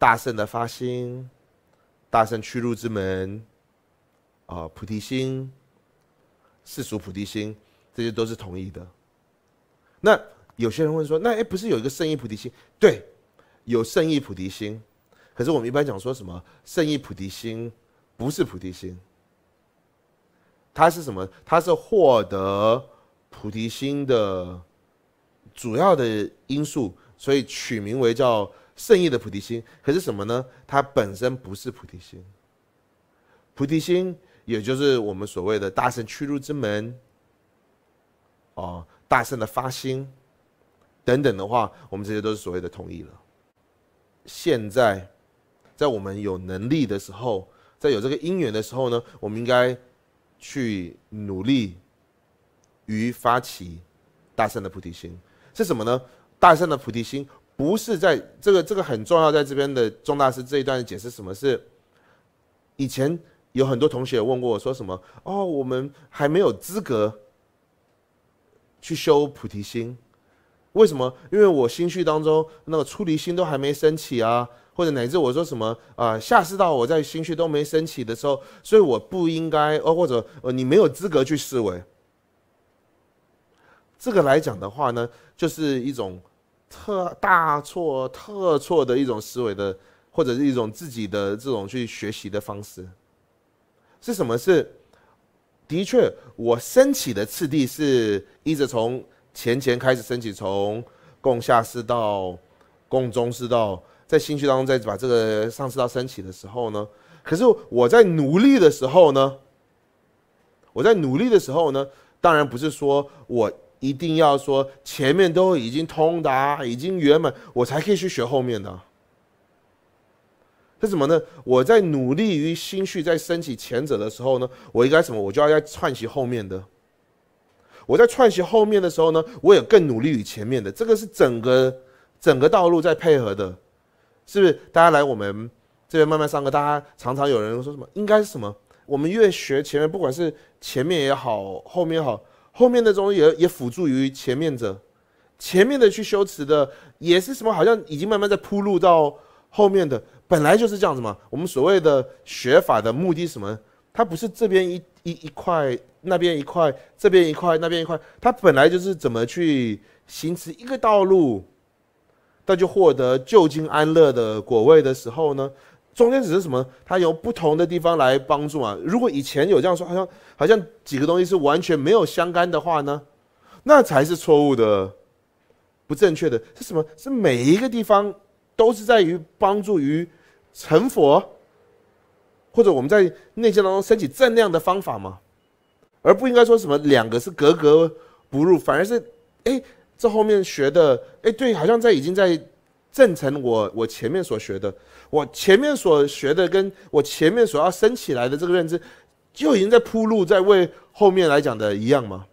大圣的发心，大圣去入之门，啊，菩提心，世俗菩提心，这些都是同一的。那有些人会说，那哎，不是有一个圣意菩提心？对，有圣意菩提心。可是我们一般讲说什么圣意菩提心，不是菩提心。它是什么？它是获得菩提心的主要的因素，所以取名为叫。圣意的菩提心，可是什么呢？它本身不是菩提心。菩提心，也就是我们所谓的大圣趋入之门，哦，大圣的发心等等的话，我们这些都是所谓的同意了。现在，在我们有能力的时候，在有这个因缘的时候呢，我们应该去努力于发起大圣的菩提心。是什么呢？大圣的菩提心。不是在这个这个很重要，在这边的钟大师这一段解释什么是，以前有很多同学问过我说什么哦，我们还没有资格去修菩提心，为什么？因为我心绪当中那个出离心都还没升起啊，或者乃至我说什么啊，下士道我在心绪都没升起的时候，所以我不应该哦，或者呃你没有资格去思维。这个来讲的话呢，就是一种。特大错特错的一种思维的，或者是一种自己的这种去学习的方式，是什么？是的确，我升起的次第是一直从前前开始升起，从共下四到共中四到在心区当中再把这个上四到升起的时候呢？可是我在努力的时候呢？我在努力的时候呢？当然不是说我。一定要说前面都已经通达，已经圆满，我才可以去学后面的。这什么呢？我在努力于心绪在升起前者的时候呢，我应该什么？我就要在串习后面的。我在串习后面的的时候呢，我也更努力于前面的。这个是整个整个道路在配合的，是不是？大家来我们这边慢慢上课，大家常常有人说什么？应该是什么？我们越学前面，不管是前面也好，后面也好。后面的中也也辅助于前面者，前面的去修持的也是什么？好像已经慢慢在铺路到后面的，本来就是这样子嘛。我们所谓的学法的目的什么？它不是这边一一一块，那边一块，这边一块，那边一块。它本来就是怎么去行持一个道路，那就获得就近安乐的果位的时候呢？中间只是什么？它由不同的地方来帮助嘛。如果以前有这样说，好像好像几个东西是完全没有相干的话呢，那才是错误的、不正确的是什么？是每一个地方都是在于帮助于成佛，或者我们在内心当中升起正量的方法嘛？而不应该说什么两个是格格不入，反而是哎，这后面学的哎，对，好像在已经在。正成我我前面所学的，我前面所学的，跟我前面所要升起来的这个认知，就已经在铺路，在为后面来讲的一样吗？